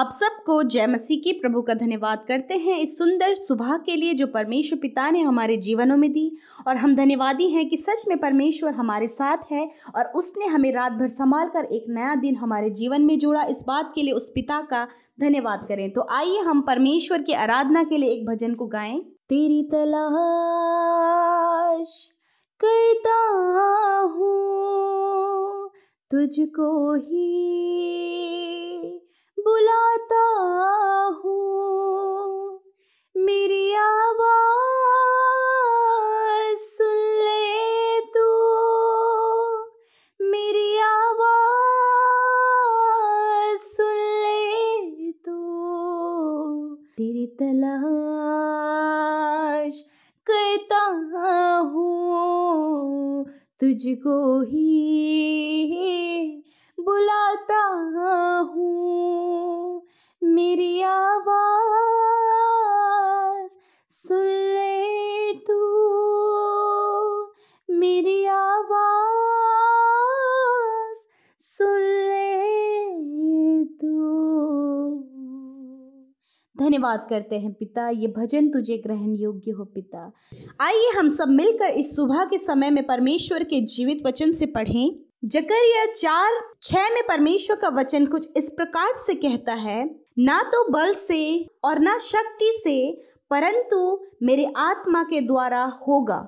आप सबको जय मसीह की प्रभु का धन्यवाद करते हैं इस सुंदर सुबह के लिए जो परमेश्वर पिता ने हमारे जीवनों में दी और हम धन्यवादी हैं कि सच में परमेश्वर हमारे साथ है और उसने हमें रात भर संभाल कर एक नया दिन हमारे जीवन में जोड़ा इस बात के लिए उस पिता का धन्यवाद करें तो आइए हम परमेश्वर की आराधना के लिए एक भजन को गाएं तेरी तलाश करता हूँ तुझको ही बुलाता हूँ मेरी आवाज सुन ले तू मेरी आवाज सुन ले तू तेरी तलाश करता हूँ तुझको ही बुलाता हूँ मेरी आवाज सुन ले तू मेरी आवाज सुन ले तू धन्यवाद करते हैं पिता ये भजन तुझे ग्रहण योग्य हो पिता आइए हम सब मिलकर इस सुबह के समय में परमेश्वर के जीवित वचन से पढ़ें जकरिया चार छह में परमेश्वर का वचन कुछ इस प्रकार से कहता है ना तो बल से और ना शक्ति से परंतु मेरे आत्मा के द्वारा होगा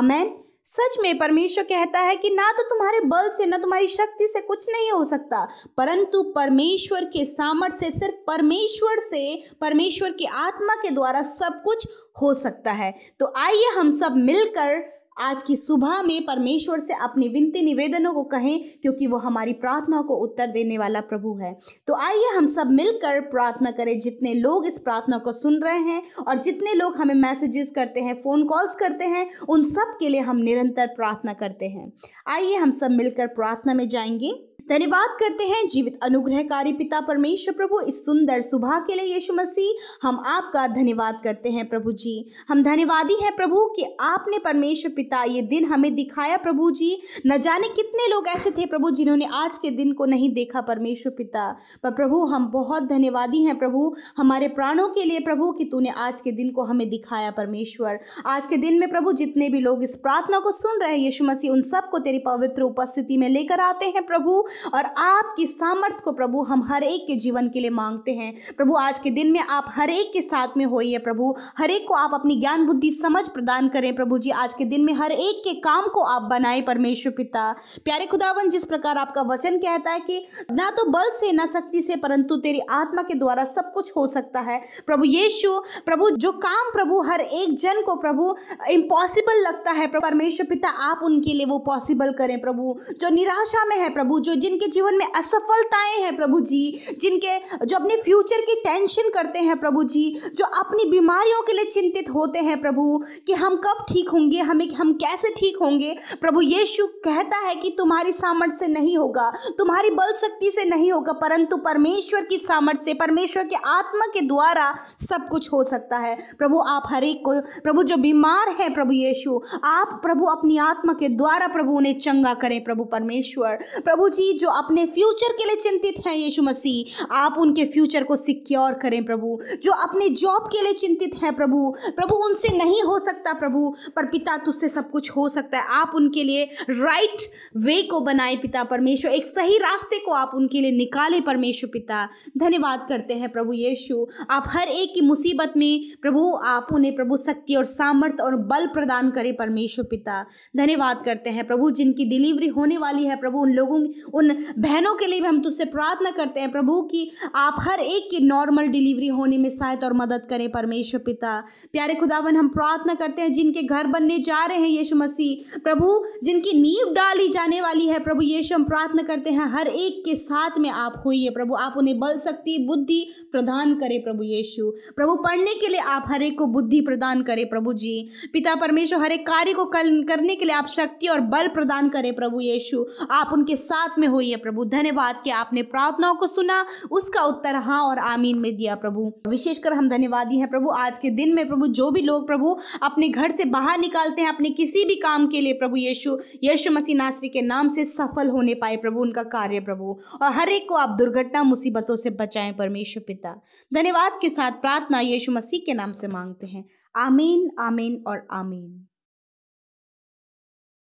अमेन सच में परमेश्वर कहता है कि ना तो तुम्हारे बल से ना तुम्हारी शक्ति से कुछ नहीं हो सकता परंतु परमेश्वर के सामर्थ से सिर्फ परमेश्वर से परमेश्वर के आत्मा के द्वारा सब कुछ हो सकता है तो आइए हम सब मिलकर आज की सुबह में परमेश्वर से अपनी विनती निवेदनों को कहें क्योंकि वो हमारी प्रार्थना को उत्तर देने वाला प्रभु है तो आइए हम सब मिलकर प्रार्थना करें जितने लोग इस प्रार्थना को सुन रहे हैं और जितने लोग हमें मैसेजेस करते हैं फ़ोन कॉल्स करते हैं उन सब के लिए हम निरंतर प्रार्थना करते हैं आइए हम सब मिलकर प्रार्थना में जाएंगे धन्यवाद करते हैं जीवित अनुग्रहकारी पिता परमेश्वर प्रभु इस सुंदर सुबह के लिए यीशु मसीह हम आपका धन्यवाद करते हैं प्रभु जी हम धन्यवादी हैं प्रभु कि आपने परमेश्वर पिता ये दिन हमें दिखाया प्रभु जी न जाने कितने लोग ऐसे थे प्रभु जिन्होंने आज के दिन को नहीं देखा परमेश्वर पिता पर प्रभु हम बहुत धन्यवादी हैं प्रभु हमारे प्राणों के लिए प्रभु कि तूने आज के दिन को हमें दिखाया परमेश्वर आज के दिन में प्रभु जितने भी लोग इस प्रार्थना को सुन रहे हैं यीशु मसीह उन सबको तेरी पवित्र उपस्थिति में लेकर आते हैं प्रभु और आपकी सामर्थ्य को प्रभु हम हर एक के जीवन के लिए मांगते हैं प्रभु आज के दिन में आप हर एक के साथ में होइए प्रभु हर एक को आप अपनी ज्ञान बुद्धि समझ प्रदान करें प्रभु जी आज के दिन में हर एक के काम को आप बनाए परमेश्वर पिता प्यारे खुदावन जिस प्रकार आपका वचन कहता है कि ना तो बल से ना शक्ति से परंतु तेरी आत्मा के द्वारा सब कुछ हो सकता है प्रभु यीशु प्रभु जो काम प्रभु हर एक जन को प्रभु इम्पॉसिबल लगता है परमेश्वर पिता आप उनके लिए वो पॉसिबल करें प्रभु जो निराशा में है प्रभु जो जिनके जीवन में असफलताएं हैं प्रभु जी जिनके जो अपने फ्यूचर की टेंशन करते हैं प्रभु जी जो अपनी बीमारियों के लिए चिंतित होते हैं प्रभु कि हम कब ठीक होंगे हमें हम कैसे ठीक होंगे प्रभु यीशु कहता है कि तुम्हारी सामर्थ से नहीं होगा तुम्हारी बल शक्ति से नहीं होगा परंतु परमेश्वर की सामर्थ से परमेश्वर के आत्मा के द्वारा सब कुछ हो सकता है प्रभु आप हर एक को प्रभु जो बीमार है प्रभु यीशु आप प्रभु अपनी आत्मा के द्वारा प्रभु उन्हें चंगा करें प्रभु परमेश्वर प्रभु जी व्यक्ति जो अपने फ्यूचर के लिए चिंतित हैं यीशु मसीह आप उनके फ्यूचर को सिक्योर करें प्रभु जो अपने जॉब के लिए चिंतित हैं प्रभु प्रभु उनसे नहीं हो सकता प्रभु पर पिता तुझसे सब कुछ हो सकता है आप उनके लिए राइट वे को बनाए पिता परमेश्वर एक सही रास्ते को आप उनके लिए निकाले परमेश्वर पिता धन्यवाद करते हैं प्रभु यीशु आप हर एक की मुसीबत में प्रभु आप उन्हें प्रभु शक्ति और सामर्थ्य और बल प्रदान करें परमेश्वर पिता धन्यवाद करते हैं प्रभु जिनकी डिलीवरी होने वाली है प्रभु उन लोगों उन बहनों के लिए भी हम तुझसे प्रार्थना करते हैं प्रभु की आप हर एक की नॉर्मल डिलीवरी होने में सहायता और मदद करें परमेश्वर पिता प्यारे खुदावन हम प्रार्थना करते हैं जिनके घर बनने जा रहे हैं यीशु मसीह प्रभु जिनकी नींव डाली जाने वाली है प्रभु यीशु हम प्रार्थना करते हैं हर एक के साथ में आप होइए प्रभु आप उन्हें बल शक्ति बुद्धि प्रदान करें प्रभु यीशु प्रभु पढ़ने के लिए आप हर एक को बुद्धि प्रदान करें प्रभु जी पिता परमेश्वर हर एक कार्य को करने के लिए आप शक्ति और बल प्रदान करें प्रभु यीशु आप उनके साथ में हुई है प्रभु धन्यवाद कि आपने प्रार्थनाओं को सुना उसका उत्तर हाँ और आमीन में दिया प्रभु विशेषकर हम धन्यवादी हैं प्रभु आज के दिन में प्रभु जो भी लोग प्रभु अपने घर से बाहर निकालते हैं अपने किसी भी काम के लिए प्रभु यीशु यीशु मसीह नासरी के नाम से सफल होने पाए प्रभु उनका कार्य प्रभु और हर एक को आप दुर्घटना मुसीबतों से बचाएं परमेश्वर पिता धन्यवाद के साथ प्रार्थना यीशु मसीह के नाम से मांगते हैं आमीन आमीन और आमीन